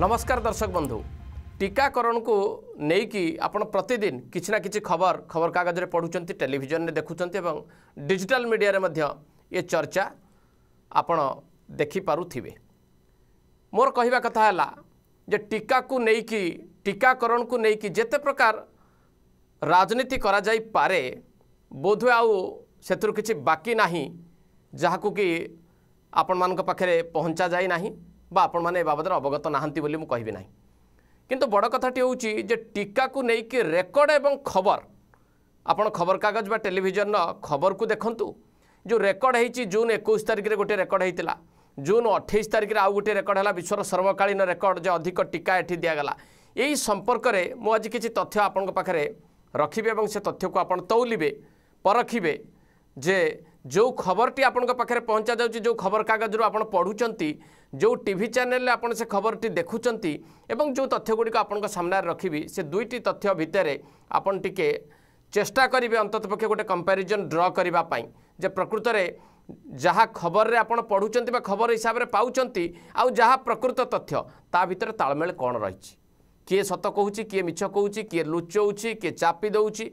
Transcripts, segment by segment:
नमस्कार दर्शक बंधु टीकाकरण को लेकिन आपत प्रतिदिन किसी ना कि खबर खबरकगज पढ़ुं टेलीजन में देखुं डिजिटाल मीडिया ये चर्चा आपण देखिपे मोर कह कथा जे टीका को लेकिन टीकाकरण को लेकिन जिते प्रकार राजनीति करे से किसी बाकी ना जहाँ कि आपण मान पाखे पहुँचा जाए ना ବା ଆପଣମାନେ ଏ ବାବଦରେ ଅବଗତ ନାହାନ୍ତି ବୋଲି ମୁଁ କହିବି ନାହିଁ କିନ୍ତୁ ବଡ଼ କଥାଟି ହେଉଛି ଯେ ଟିକାକୁ ନେଇକି ରେକର୍ଡ଼ ଏବଂ ଖବର ଆପଣ ଖବରକାଗଜ ବା ଟେଲିଭିଜନର ଖବରକୁ ଦେଖନ୍ତୁ ଯେଉଁ ରେକର୍ଡ଼ ହେଇଛି ଜୁନ୍ ଏକୋଇଶ ତାରିଖରେ ଗୋଟିଏ ରେକର୍ଡ଼ ହେଇଥିଲା ଜୁନ୍ ଅଠେଇଶ ତାରିଖରେ ଆଉ ଗୋଟିଏ ରେକର୍ଡ଼ ହେଲା ବିଶ୍ୱର ସର୍ବକାଳୀନ ରେକର୍ଡ଼ ଯେ ଅଧିକ ଟିକା ଏଠି ଦିଆଗଲା ଏହି ସମ୍ପର୍କରେ ମୁଁ ଆଜି କିଛି ତଥ୍ୟ ଆପଣଙ୍କ ପାଖରେ ରଖିବି ଏବଂ ସେ ତଥ୍ୟକୁ ଆପଣ ତଉଲିବେ ପରଖିବେ যে ଯେଉଁ ଖବରଟି ଆପଣଙ୍କ ପାଖରେ ପହଞ୍ଚାଯାଉଛି ଯେଉଁ ଖବରକାଗଜରୁ ଆପଣ ପଢ଼ୁଛନ୍ତି ଯେଉଁ ଟିଭି ଚ୍ୟାନେଲରେ ଆପଣ ସେ ଖବରଟି ଦେଖୁଛନ୍ତି ଏବଂ ଯେଉଁ ତଥ୍ୟଗୁଡ଼ିକ ଆପଣଙ୍କ ସାମ୍ନାରେ ରଖିବି ସେ ଦୁଇଟି ତଥ୍ୟ ଭିତରେ ଆପଣ ଟିକେ ଚେଷ୍ଟା କରିବେ ଅନ୍ତତଃ ପକ୍ଷେ ଗୋଟେ କମ୍ପାରିଜନ୍ ଡ୍ର କରିବା ପାଇଁ ଯେ ପ୍ରକୃତରେ ଯାହା ଖବରରେ ଆପଣ ପଢ଼ୁଛନ୍ତି ବା ଖବର ହିସାବରେ ପାଉଛନ୍ତି ଆଉ ଯାହା ପ୍ରକୃତ ତଥ୍ୟ ତା ଭିତରେ ତାଳମେଳ କ'ଣ ରହିଛି କିଏ ସତ କହୁଛି କିଏ ମିଛ କହୁଛି କିଏ ଲୁଚଉଛି କିଏ ଚାପି ଦେଉଛି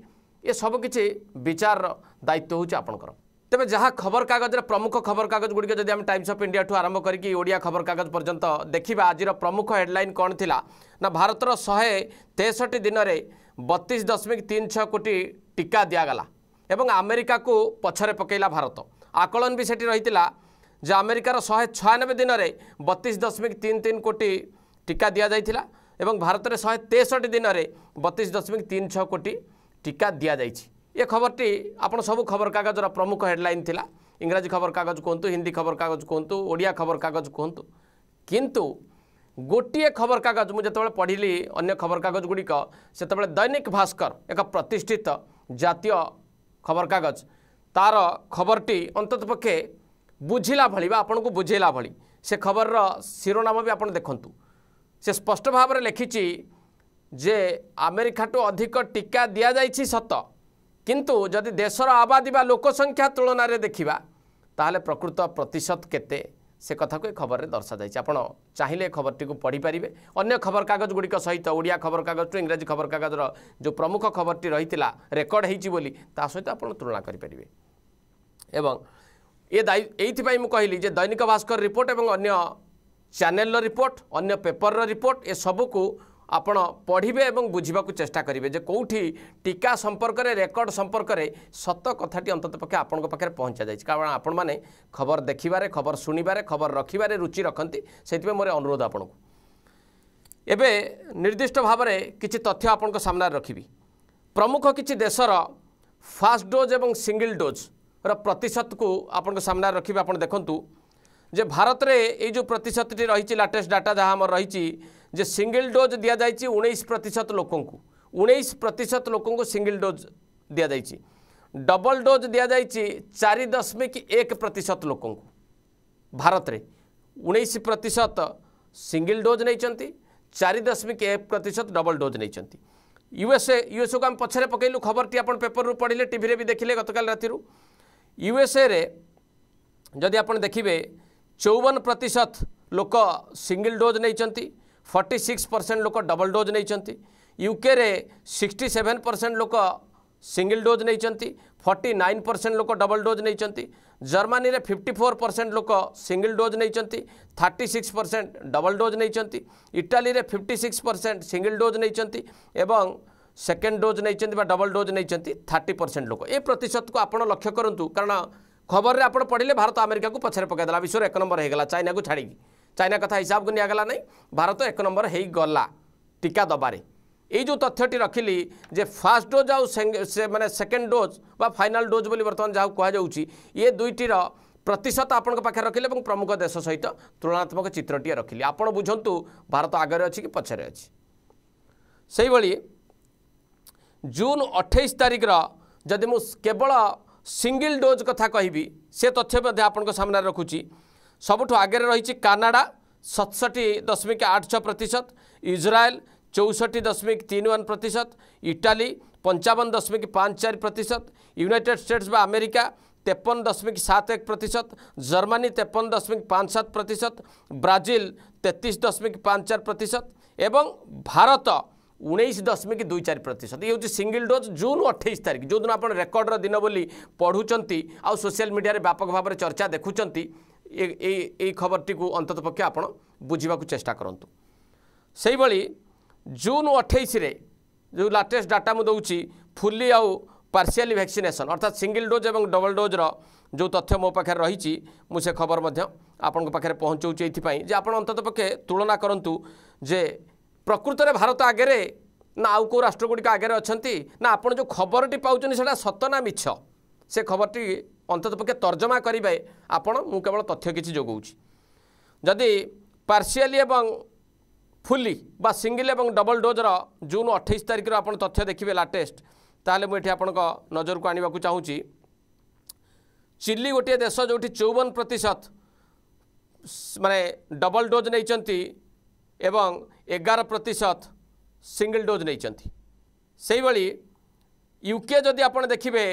ଏ ସବୁକିଛି ବିଚାରର ଦାୟିତ୍ୱ ହେଉଛି ଆପଣଙ୍କର ତେବେ ଯାହା ଖବରକାଗଜରେ ପ୍ରମୁଖ ଖବରକାଗଜ ଗୁଡ଼ିକ ଯଦି ଆମେ ଟାଇମ୍ସ ଅଫ୍ ଇଣ୍ଡିଆଠୁ ଆରମ୍ଭ କରିକି ଓଡ଼ିଆ ଖବରକାଗଜ ପର୍ଯ୍ୟନ୍ତ ଦେଖିବା ଆଜିର ପ୍ରମୁଖ ହେଡ଼ଲାଇନ୍ କ'ଣ ଥିଲା ନା ଭାରତର ଶହେ ତେଷଠି ଦିନରେ ବତିଶ ଦଶମିକ ତିନି ଛଅ କୋଟି ଟିକା ଦିଆଗଲା ଏବଂ ଆମେରିକାକୁ ପଛରେ ପକାଇଲା ଭାରତ ଆକଳନ ବି ସେଠି ରହିଥିଲା ଯେ ଆମେରିକାର ଶହେ ଛୟାନବେ ଦିନରେ ବତିଶ ଦଶମିକ ତିନି ତିନି କୋଟି ଟିକା ଦିଆଯାଇଥିଲା ଏବଂ ଭାରତରେ ଶହେ ତେଷଠି ଦିନରେ ବତିଶ ଦଶମିକ ତିନି ଛଅ କୋଟି ଟିକା ଦିଆଯାଇଛି ଏ ଖବରଟି ଆପଣ ସବୁ ଖବରକାଗଜର ପ୍ରମୁଖ ହେଡ଼ଲାଇନ୍ ଥିଲା ଇଂରାଜୀ ଖବରକାଗଜ କୁହନ୍ତୁ ହିନ୍ଦୀ ଖବରକାଗଜ କୁହନ୍ତୁ ଓଡ଼ିଆ ଖବରକାଗଜ କୁହନ୍ତୁ କିନ୍ତୁ ଗୋଟିଏ ଖବରକାଗଜ ମୁଁ ଯେତେବେଳେ ପଢ଼ିଲି ଅନ୍ୟ ଖବରକାଗଜ ଗୁଡ଼ିକ ସେତେବେଳେ ଦୈନିକ ଭାସ୍କର ଏକ ପ୍ରତିଷ୍ଠିତ ଜାତୀୟ ଖବରକାଗଜ ତା'ର ଖବରଟି ଅନ୍ତତ ପକ୍ଷେ ବୁଝିଲା ଭଳି ବା ଆପଣଙ୍କୁ ବୁଝେଇଲା ଭଳି ସେ ଖବରର ଶିରୋନାମ ବି ଆପଣ ଦେଖନ୍ତୁ ସେ ସ୍ପଷ୍ଟ ଭାବରେ ଲେଖିଛି ଯେ ଆମେରିକାଠୁ ଅଧିକ ଟିକା ଦିଆଯାଇଛି ସତ କିନ୍ତୁ ଯଦି ଦେଶର ଆବାଦି ବା ଲୋକସଂଖ୍ୟା ତୁଳନାରେ ଦେଖିବା ତାହେଲେ ପ୍ରକୃତ ପ୍ରତିଶତ କେତେ ସେ କଥାକୁ ଏ ଖବରରେ ଦର୍ଶାଯାଇଛି ଆପଣ ଚାହିଁଲେ ଏ ଖବରଟିକୁ ପଢ଼ିପାରିବେ ଅନ୍ୟ ଖବରକାଗଜଗୁଡ଼ିକ ସହିତ ଓଡ଼ିଆ ଖବରକାଗଜଠୁ ଇଂରାଜୀ ଖବରକାଗଜର ଯେଉଁ ପ୍ରମୁଖ ଖବରଟି ରହିଥିଲା ରେକର୍ଡ଼ ହୋଇଛି ବୋଲି ତା ସହିତ ଆପଣ ତୁଳନା କରିପାରିବେ ଏବଂ ଏ ଦାୟୀ ଏଇଥିପାଇଁ ମୁଁ କହିଲି ଯେ ଦୈନିକ ଭାସ୍କର ରିପୋର୍ଟ ଏବଂ ଅନ୍ୟ ଚ୍ୟାନେଲର ରିପୋର୍ଟ ଅନ୍ୟ ପେପରର ରିପୋର୍ଟ ଏସବୁକୁ ଆପଣ ପଢ଼ିବେ ଏବଂ ବୁଝିବାକୁ ଚେଷ୍ଟା କରିବେ ଯେ କେଉଁଠି ଟିକା ସମ୍ପର୍କରେ ରେକର୍ଡ଼ ସମ୍ପର୍କରେ ସତ କଥାଟି ଅନ୍ତତଃ ପକ୍ଷେ ଆପଣଙ୍କ ପାଖରେ ପହଞ୍ଚାଯାଇଛି କାରଣ ଆପଣମାନେ ଖବର ଦେଖିବାରେ ଖବର ଶୁଣିବାରେ ଖବର ରଖିବାରେ ରୁଚି ରଖନ୍ତି ସେଥିପାଇଁ ମୋର ଅନୁରୋଧ ଆପଣଙ୍କୁ ଏବେ ନିର୍ଦ୍ଦିଷ୍ଟ ଭାବରେ କିଛି ତଥ୍ୟ ଆପଣଙ୍କ ସାମ୍ନାରେ ରଖିବି ପ୍ରମୁଖ କିଛି ଦେଶର ଫାଷ୍ଟ ଡୋଜ୍ ଏବଂ ସିଙ୍ଗିଲ୍ ଡୋଜ୍ର ପ୍ରତିଶତକୁ ଆପଣଙ୍କ ସାମ୍ନାରେ ରଖିବି ଆପଣ ଦେଖନ୍ତୁ ଯେ ଭାରତରେ ଏଇ ଯେଉଁ ପ୍ରତିଶତଟି ରହିଛି ଲାଟେଷ୍ଟ ଡାଟା ଯାହା ଆମର ରହିଛି जे सिंगल डोज दि जा प्रतिशत लोक उन्नीस प्रतिशत लोक सिंगल डोज दि जा डबल डोज दि जा चार दशमिक एक प्रतिशत लोक भारत उन्नीस प्रतिशत सिंगल डोज नहीं चार दशमिक एक प्रतिशत डबल डोज नहीं यूएसए यूएसए को आम पचर खबर खबरटी आप पेपर रू पढ़ले टी भी देखिले गत काल रातिर युएसए जदि आप देखिए चौवन प्रतिशत लोक सिंगल डोज नहीं ଫର୍ଟି ସିକ୍ସ ପରସେଣ୍ଟ ଲୋକ ଡବଲ ଡୋଜ୍ ନେଇଛନ୍ତି ୟୁକେରେ ସିକ୍ସଟି ସେଭେନ୍ ପରସେଣ୍ଟ ଲୋକ ସିଙ୍ଗିଲ୍ ଡୋଜ୍ ନେଇଛନ୍ତି ଫର୍ଟି ନାଇନ୍ ପରସେଣ୍ଟ ଲୋକ ଡବଲ ଡୋଜ୍ ନେଇଛନ୍ତି ଜର୍ମାନୀରେ ଫିଫ୍ଟି ଫୋର୍ ପରସେଣ୍ଟ ଲୋକ ସିଙ୍ଗିଲ୍ ଡୋଜ୍ ନେଇଛନ୍ତି thirty six percent double dose ନେଇଛନ୍ତି ଇଟାଲୀରେ fifty six percent single dose ନେଇଛନ୍ତି ଏବଂ ସେକେଣ୍ଡ ଡୋଜ୍ ନେଇଛନ୍ତି ବା ଡବଲ ଡୋଜ୍ ନେଇଛନ୍ତି ଥାର୍ଟି ପରସେଣ୍ଟ ଲୋକ ଏ ପ୍ରତିଶତକୁ ଆପଣ ଲକ୍ଷ୍ୟ କରନ୍ତୁ କାରଣ ଖବରରେ ଆପଣ ପଢ଼ିଲେ ଭାରତ ଆମେରିକାକୁ ପଛରେ ପକାଇଦେଲା ବିଶ୍ୱର ଏକ ନମ୍ବର ହୋଇଗଲା ଚାଇନାକୁ ଛାଡ଼ିକି ଚାଇନା କଥା ହିସାବକୁ ନିଆଗଲା ନାହିଁ ଭାରତ ଏକ ନମ୍ବର ହେଇଗଲା ଟିକା ଦେବାରେ ଏଇ ଯେଉଁ ତଥ୍ୟଟି ରଖିଲି ଯେ ଫାର୍ଷ୍ଟ ଡୋଜ୍ ଆଉ ମାନେ ସେକେଣ୍ଡ ଡୋଜ୍ ବା ଫାଇନାଲ୍ ଡୋଜ୍ ବୋଲି ବର୍ତ୍ତମାନ ଯାହାକୁ କୁହାଯାଉଛି ଏ ଦୁଇଟିର ପ୍ରତିଶତ ଆପଣଙ୍କ ପାଖରେ ରଖିଲି ଏବଂ ପ୍ରମୁଖ ଦେଶ ସହିତ ତୁଳନାତ୍ମକ ଚିତ୍ରଟିଏ ରଖିଲି ଆପଣ ବୁଝନ୍ତୁ ଭାରତ ଆଗରେ ଅଛି କି ପଛରେ ଅଛି ସେହିଭଳି ଜୁନ୍ ଅଠେଇଶ ତାରିଖର ଯଦି ମୁଁ କେବଳ ସିଙ୍ଗିଲ୍ ଡୋଜ୍ କଥା କହିବି ସେ ତଥ୍ୟ ମଧ୍ୟ ଆପଣଙ୍କ ସାମ୍ନାରେ ରଖୁଛି सबुठ आगे कडा सतसट्टी दशमिक आठ छ प्रतिशत इज्राएल चौसठी दशमिक तिन वान प्रतिशत इटाली पञ्चन दशमिक पाँच चार प्रतिशत युनइटेड स्टेट्स बा अमेरिका तेपन दशमिक सात एक प्रतिशत जर्मानी तेपन दशमिक पाँच सत प्रतिशत ब्राजल तेतिस दशमिक पाँच चार प्रतिशत भारत उन्ैस दशमिक दुई चार प्रतिशत यिङ्ल डोज् जुन अठेस तारिक जोदिन दिन बोली पढुन्छ आउँ सोसिया मिडिया व्यापक भाव चर्चा देखुन्छ ଏଇ ଖବରଟିକୁ ଅନ୍ତତଃ ପକ୍ଷେ ଆପଣ ବୁଝିବାକୁ ଚେଷ୍ଟା କରନ୍ତୁ ସେହିଭଳି ଜୁନ୍ ଅଠେଇଶରେ ଯେଉଁ ଲାଟେଷ୍ଟ ଡାଟା ମୁଁ ଦେଉଛି ଫୁଲି ଆଉ ପାର୍ସିଆଲି ଭ୍ୟାକ୍ସିନେସନ୍ ଅର୍ଥାତ୍ ସିଙ୍ଗିଲ୍ ଡୋଜ୍ ଏବଂ ଡବଲ୍ ଡୋଜ୍ର ଯେଉଁ ତଥ୍ୟ ମୋ ପାଖରେ ରହିଛି ମୁଁ ସେ ଖବର ମଧ୍ୟ ଆପଣଙ୍କ ପାଖରେ ପହଞ୍ଚାଉଛି ଏଥିପାଇଁ ଯେ ଆପଣ ଅନ୍ତତଃ ପକ୍ଷେ ତୁଳନା କରନ୍ତୁ ଯେ ପ୍ରକୃତରେ ଭାରତ ଆଗରେ ନା ଆଉ କେଉଁ ରାଷ୍ଟ୍ରଗୁଡ଼ିକ ଆଗରେ ଅଛନ୍ତି ନା ଆପଣ ଯେଉଁ ଖବରଟି ପାଉଛନ୍ତି ସେଇଟା ସତ ନା ମିଛ ସେ ଖବରଟି अंत पक्ष तर्जमा करे आपण मुवल तथ्य किसी जगह जदि पार्सीआली फुली सिंगल और डबल डोज्र जून अठाई तारिखर रथ्य देखिए लाटेस्ट ताल मुझे आप नजर को आने को चाहिए चिली गोटे देश जो चौवन प्रतिशत मानने डबल डोज नहीं एगार प्रतिशत सिंगल डोज नहीं युके जदि आप देखिए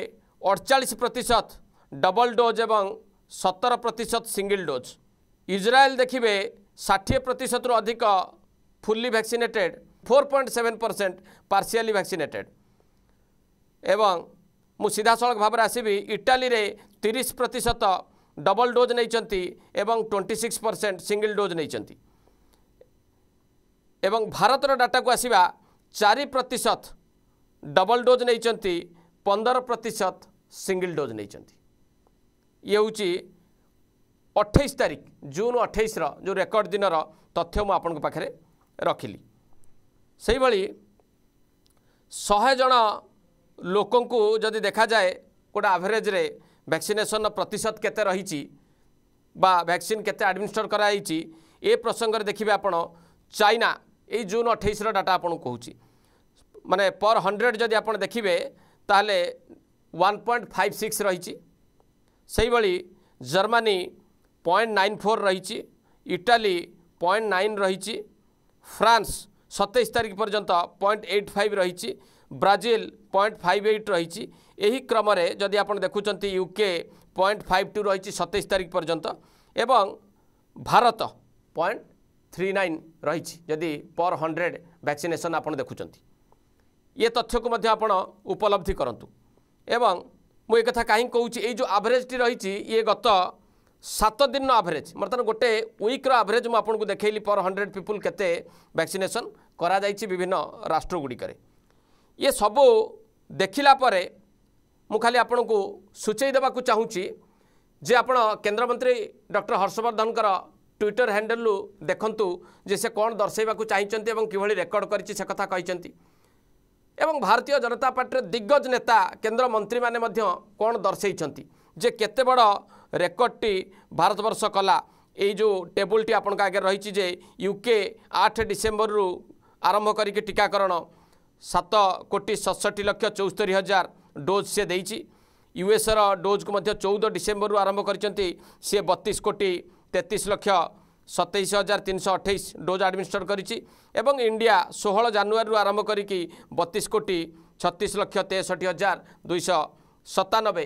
अड़चाश प्रतिशत ଡବଲ ଡୋଜ୍ ଏବଂ ସତର ପ୍ରତିଶତ ସିଙ୍ଗିଲ୍ ଡୋଜ୍ ଇସ୍ରାଏଲ ଦେଖିବେ ଷାଠିଏ ପ୍ରତିଶତରୁ ଅଧିକ fully vaccinated four point seven percent partially vaccinated ଏବଂ ମୁଁ ସିଧାସଳଖ ଭାବରେ ଆସିବି ଇଟାଲୀରେ ତିରିଶ ପ୍ରତିଶତ ଡବଲ ଡୋଜ୍ ନେଇଛନ୍ତି ଏବଂ twenty six percent single dose ନେଇଛନ୍ତି ଏବଂ ଭାରତର ଡାଟାକୁ ଆସିବା ଚାରି ପ୍ରତିଶତ ଡବଲ ଡୋଜ୍ ନେଇଛନ୍ତି ପନ୍ଦର ପ୍ରତିଶତ ସିଙ୍ଗିଲ୍ ଡୋଜ୍ ନେଇଛନ୍ତି ଇଏ ହେଉଛି ଅଠେଇଶ ତାରିଖ ଜୁନ୍ ଅଠେଇଶର ଯେଉଁ ରେକର୍ଡ଼ ଦିନର ତଥ୍ୟ ମୁଁ ଆପଣଙ୍କ ପାଖରେ ରଖିଲି ସେହିଭଳି ଶହେ ଜଣ ଲୋକଙ୍କୁ ଯଦି ଦେଖାଯାଏ ଗୋଟେ ଆଭରେଜ୍ରେ ଭ୍ୟାକ୍ସିନେସନ୍ର ପ୍ରତିଶତ କେତେ ରହିଛି ବା ଭ୍ୟାକ୍ସିନ୍ କେତେ ଆଡ଼ମିନିଷ୍ଟର କରାଯାଇଛି ଏ ପ୍ରସଙ୍ଗରେ ଦେଖିବେ ଆପଣ ଚାଇନା ଏଇ ଜୁନ୍ ଅଠେଇଶର ଡାଟା ଆପଣଙ୍କୁ କହୁଛି ମାନେ ପର୍ ହଣ୍ଡ୍ରେଡ଼୍ ଯଦି ଆପଣ ଦେଖିବେ ତାହେଲେ ୱାନ୍ ପଏଣ୍ଟ ଫାଇଭ୍ ସିକ୍ସ ରହିଛି সেইভাবে জর্মানি পয়েন্ট নাইন ফোর রয়েছে ইটালি পয়েন্ট নাইন রয়েছে ফ্রান্স সতেইশ তারিখ পর্যন্ত পয়েন্ট এইট ফাইভ রয়েছে ব্রাজিল পয়েন্ট ফাইভ এইট রয়েছে এই ক্রমে যদি আপনার দেখুম ইউকে পয়েন্ট ফাইভ টু রয়েছে সতেইশ তারিখ পর্যন্ত এবং ভারত পয়েন্ট থ্রি নাইন রয়েছে যদি পর হন্ড্রেড ভ্যাকসিনেসন আপনার দেখুম এ তথ্যକୁ ମଧ୍ୟ ଆପଣ ଉପଲବ୍ଧି କରନ୍ତୁ ଏବଂ ମୁଁ ଏ କଥା କାହିଁକି କହୁଛି ଏଇ ଯେଉଁ ଆଭରେଜଟି ରହିଛି ଇଏ ଗତ ସାତ ଦିନର ଆଭରେଜ ବର୍ତ୍ତମାନ ଗୋଟେ ୱିକ୍ର ଆଭରେଜ ମୁଁ ଆପଣଙ୍କୁ ଦେଖାଇଲି ପର୍ ହଣ୍ଡ୍ରେଡ଼ ପିପୁଲ୍ କେତେ ଭ୍ୟାକ୍ସିନେସନ୍ କରାଯାଇଛି ବିଭିନ୍ନ ରାଷ୍ଟ୍ରଗୁଡ଼ିକରେ ଇଏ ସବୁ ଦେଖିଲା ପରେ ମୁଁ ଖାଲି ଆପଣଙ୍କୁ ସୂଚାଇ ଦେବାକୁ ଚାହୁଁଛି ଯେ ଆପଣ କେନ୍ଦ୍ରମନ୍ତ୍ରୀ ଡକ୍ଟର ହର୍ଷବର୍ଦ୍ଧନଙ୍କର ଟ୍ୱିଟର ହ୍ୟାଣ୍ଡେଲରୁ ଦେଖନ୍ତୁ ଯେ ସେ କ'ଣ ଦର୍ଶାଇବାକୁ ଚାହିଁଛନ୍ତି ଏବଂ କିଭଳି ରେକର୍ଡ଼ କରିଛି ସେ କଥା କହିଛନ୍ତି ଏବଂ ଭାରତୀୟ ଜନତା ପାର୍ଟିର ଦିଗ୍ଗଜ ନେତା କେନ୍ଦ୍ରମନ୍ତ୍ରୀମାନେ ମଧ୍ୟ କ'ଣ ଦର୍ଶେଇଛନ୍ତି ଯେ କେତେ ବଡ଼ ରେକର୍ଡ଼ଟି ଭାରତବର୍ଷ କଲା ଏଇ ଯେଉଁ ଟେବୁଲ୍ଟି ଆପଣଙ୍କ ଆଗରେ ରହିଛି ଯେ ୟୁକେ ଆଠ ଡିସେମ୍ବରରୁ ଆରମ୍ଭ କରିକି ଟିକାକରଣ ସାତ କୋଟି ଷଠି ଲକ୍ଷ ଚଉସ୍ତରୀ ହଜାର ଡୋଜ୍ ସେ ଦେଇଛି ୟୁଏସ୍ର ଡୋଜ୍କୁ ମଧ୍ୟ ଚଉଦ ଡିସେମ୍ବରରୁ ଆରମ୍ଭ କରିଛନ୍ତି ସିଏ ବତିଶ କୋଟି ତେତିଶ ଲକ୍ଷ ସତେଇଶ ହଜାର ତିନିଶହ ଅଠେଇଶ ଡୋଜ୍ ଆଡ଼ମିନିଷ୍ଟର କରିଛି ଏବଂ ଇଣ୍ଡିଆ ଷୋହଳ ଜାନୁଆରୀରୁ ଆରମ୍ଭ କରିକି ବତିଶ କୋଟି ଛତିଶ ଲକ୍ଷ ତେଷଠି ହଜାର ଦୁଇଶହ ସତାନବେ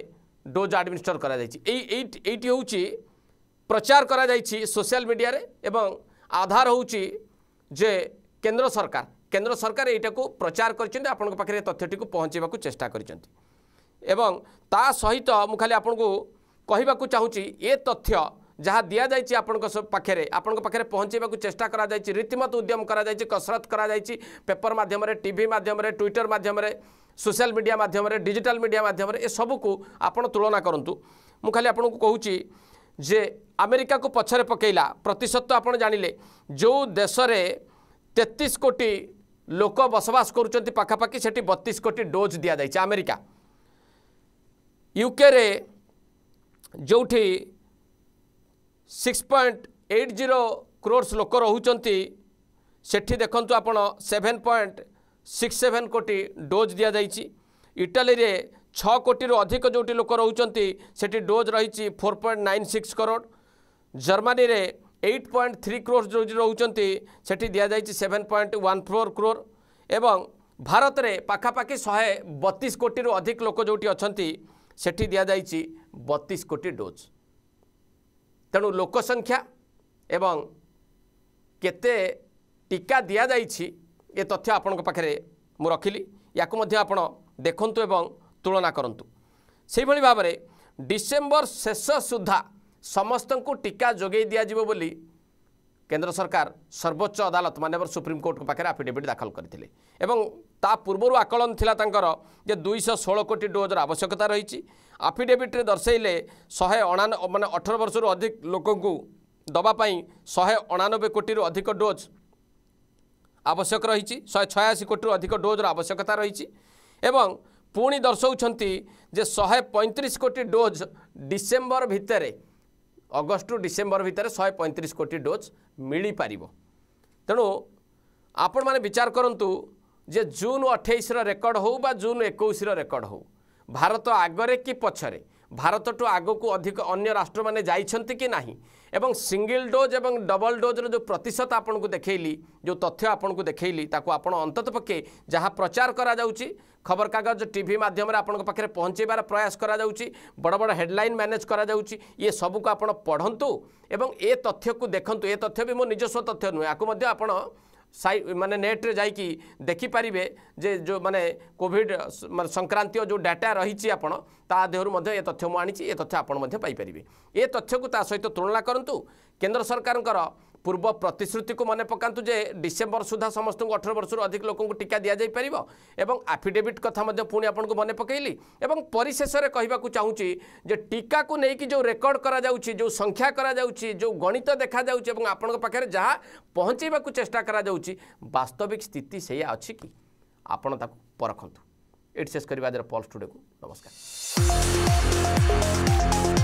ଡୋଜ୍ ଆଡ଼ମିନିଷ୍ଟର କରାଯାଇଛି ଏଇ ଏଇଟି ହେଉଛି ପ୍ରଚାର କରାଯାଇଛି ସୋସିଆଲ ମିଡ଼ିଆରେ ଏବଂ ଆଧାର ହେଉଛି ଯେ କେନ୍ଦ୍ର ସରକାର କେନ୍ଦ୍ର ସରକାର ଏଇଟାକୁ ପ୍ରଚାର କରିଛନ୍ତି ଆପଣଙ୍କ ପାଖରେ ତଥ୍ୟଟିକୁ ପହଞ୍ଚାଇବାକୁ ଚେଷ୍ଟା କରିଛନ୍ତି ଏବଂ ତା ସହିତ ମୁଁ ଖାଲି ଆପଣଙ୍କୁ କହିବାକୁ ଚାହୁଁଛି ଏ ତଥ୍ୟ ଯାହା ଦିଆଯାଇଛି ଆପଣଙ୍କ ପାଖରେ ଆପଣଙ୍କ ପାଖରେ ପହଞ୍ଚାଇବାକୁ ଚେଷ୍ଟା କରାଯାଇଛି ରୀତିମତ ଉଦ୍ୟମ କରାଯାଇଛି କସରତ କରାଯାଇଛି ପେପର ମାଧ୍ୟମରେ ଟିଭି ମାଧ୍ୟମରେ ଟ୍ୱିଟର ମାଧ୍ୟମରେ ସୋସିଆଲ ମିଡ଼ିଆ ମାଧ୍ୟମରେ ଡିଜିଟାଲ ମିଡ଼ିଆ ମାଧ୍ୟମରେ ଏସବୁକୁ ଆପଣ ତୁଳନା କରନ୍ତୁ ମୁଁ ଖାଲି ଆପଣଙ୍କୁ କହୁଛି ଯେ ଆମେରିକାକୁ ପଛରେ ପକାଇଲା ପ୍ରତିଶତ ଆପଣ ଜାଣିଲେ ଯେଉଁ ଦେଶରେ ତେତିଶ କୋଟି ଲୋକ ବସବାସ କରୁଛନ୍ତି ପାଖାପାଖି ସେଠି ବତିଶ କୋଟି ଡୋଜ୍ ଦିଆଯାଇଛି ଆମେରିକା ୟୁକେରେ ଯେଉଁଠି six point eight zero crores ଲୋକ ରହୁଛନ୍ତି ସେଠି ଦେଖନ୍ତୁ ଆପଣ ସେଭେନ୍ ପଏଣ୍ଟ ସିକ୍ସ ସେଭେନ୍ କୋଟି ଡୋଜ୍ ଦିଆଯାଇଛି ଇଟାଲୀରେ ଛଅ କୋଟିରୁ ଅଧିକ ଯେଉଁଠି ଲୋକ ରହୁଛନ୍ତି ସେଠି ଡୋଜ୍ ରହିଛି four point nine six crore ଜର୍ମାନୀରେ eight point three crores dose ରହୁଛନ୍ତି ସେଠି ଦିଆଯାଇଛି seven point one four crore ଏବଂ ଭାରତରେ ପାଖାପାଖି ଶହେ ବତିଶ କୋଟିରୁ ଅଧିକ ଲୋକ ଯେଉଁଠି ଅଛନ୍ତି ସେଠି ଦିଆଯାଇଛି ବତିଶ କୋଟି ଡୋଜ୍ ତେଣୁ ଲୋକସଂଖ୍ୟା ଏବଂ କେତେ ଟିକା ଦିଆଯାଇଛି ଏ ତଥ୍ୟ ଆପଣଙ୍କ ପାଖରେ ମୁଁ ରଖିଲି ୟାକୁ ମଧ୍ୟ ଆପଣ ଦେଖନ୍ତୁ ଏବଂ ତୁଳନା କରନ୍ତୁ ସେହିଭଳି ଭାବରେ ଡିସେମ୍ବର ଶେଷ ସୁଦ୍ଧା ସମସ୍ତଙ୍କୁ ଟିକା ଯୋଗାଇ ଦିଆଯିବ ବୋଲି କେନ୍ଦ୍ର ସରକାର ସର୍ବୋଚ୍ଚ ଅଦାଲତ ମାନ୍ୟବର ସୁପ୍ରିମକୋର୍ଟଙ୍କ ପାଖରେ ଆଫିଡେଭିଟ୍ ଦାଖଲ କରିଥିଲେ ଏବଂ ତା ପୂର୍ବରୁ ଆକଳନ ଥିଲା ତାଙ୍କର ଯେ ଦୁଇଶହ ଷୋହଳ କୋଟି ଡୋଜ୍ର ଆବଶ୍ୟକତା ରହିଛି ଆଫିଡେଭିଟ୍ରେ ଦର୍ଶାଇଲେ ଶହେ ମାନେ ଅଠର ବର୍ଷରୁ ଅଧିକ ଲୋକଙ୍କୁ ଦେବା ପାଇଁ ଶହେ ଅଣାନବେ କୋଟିରୁ ଅଧିକ ଡୋଜ୍ ଆବଶ୍ୟକ ରହିଛି ଶହେ ଛୟାଅଶୀ କୋଟିରୁ ଅଧିକ ଡୋଜ୍ର ଆବଶ୍ୟକତା ରହିଛି ଏବଂ ପୁଣି ଦର୍ଶାଉଛନ୍ତି ଯେ ଶହେ ପଇଁତିରିଶ କୋଟି ଡୋଜ୍ ଡିସେମ୍ବର ଭିତରେ ଅଗଷ୍ଟ ଟୁ ଡିସେମ୍ବର ଭିତରେ ଶହେ ପଇଁତିରିଶ କୋଟି ଡୋଜ୍ ମିଳିପାରିବ ତେଣୁ ଆପଣମାନେ ବିଚାର କରନ୍ତୁ ଯେ ଜୁନ୍ ଅଠେଇଶର ରେକର୍ଡ଼ ହେଉ ବା ଜୁନ୍ ଏକୋଇଶର ରେକର୍ଡ଼ ହେଉ ଭାରତ ଆଗରେ କି ପଛରେ ଭାରତଠୁ ଆଗକୁ ଅଧିକ ଅନ୍ୟ ରାଷ୍ଟ୍ରମାନେ ଯାଇଛନ୍ତି କି ନାହିଁ ଏବଂ ସିଙ୍ଗିଲ୍ ଡୋଜ୍ ଏବଂ ଡବଲ୍ ଡୋଜ୍ର ଯେଉଁ ପ୍ରତିଶତ ଆପଣଙ୍କୁ ଦେଖାଇଲି ଯେଉଁ ତଥ୍ୟ ଆପଣଙ୍କୁ ଦେଖାଇଲି ତାକୁ ଆପଣ ଅନ୍ତତଃ ପକ୍ଷେ ଯାହା ପ୍ରଚାର କରାଯାଉଛି ଖବରକାଗଜ ଟି ଭି ମାଧ୍ୟମରେ ଆପଣଙ୍କ ପାଖରେ ପହଞ୍ଚାଇବାର ପ୍ରୟାସ କରାଯାଉଛି ବଡ଼ ବଡ଼ ହେଡ଼ଲାଇନ୍ ମ୍ୟାନେଜ୍ କରାଯାଉଛି ଇଏ ସବୁକୁ ଆପଣ ପଢ଼ନ୍ତୁ ଏବଂ ଏ ତଥ୍ୟକୁ ଦେଖନ୍ତୁ ଏ ତଥ୍ୟ ବି ମୋ ନିଜସ୍ୱ ତଥ୍ୟ ନୁହେଁ ଆକୁ ମଧ୍ୟ ଆପଣ ସାଇ ମାନେ ନେଟ୍ରେ ଯାଇକି ଦେଖିପାରିବେ ଯେ ଯେଉଁ ମାନେ କୋଭିଡ଼ ମାନେ ସଂକ୍ରାନ୍ତୀୟ ଯେଉଁ ଡାଟା ରହିଛି ଆପଣ ତା ଦେହରୁ ମଧ୍ୟ ଏ ତଥ୍ୟ ମୁଁ ଆଣିଛି ଏ ତଥ୍ୟ ଆପଣ ମଧ୍ୟ ପାଇପାରିବେ ଏ ତଥ୍ୟକୁ ତା ସହିତ ତୁଳନା କରନ୍ତୁ କେନ୍ଦ୍ର ସରକାରଙ୍କର पूर्व प्रतिश्रुति को मन पकातु जे डिसेम्बर सुधा समस्त अठर वर्ष अधिक लोक टीका दि जापर एवं आफिडेविट कथा पुणी आपको मन पकईली और परिशेष कहवाक चाहूँगी टीका को लेकिन जो रेकर्ड करा जो संख्या करा जो गणित देखा जाउची एवं आपनक पाखरे जहाँ पहुँचेबाक चेष्टा करा जाउची वास्तविक स्थिति कि आपण परखंतु इट शेष करवा जरा स्टूडियो को नमस्कार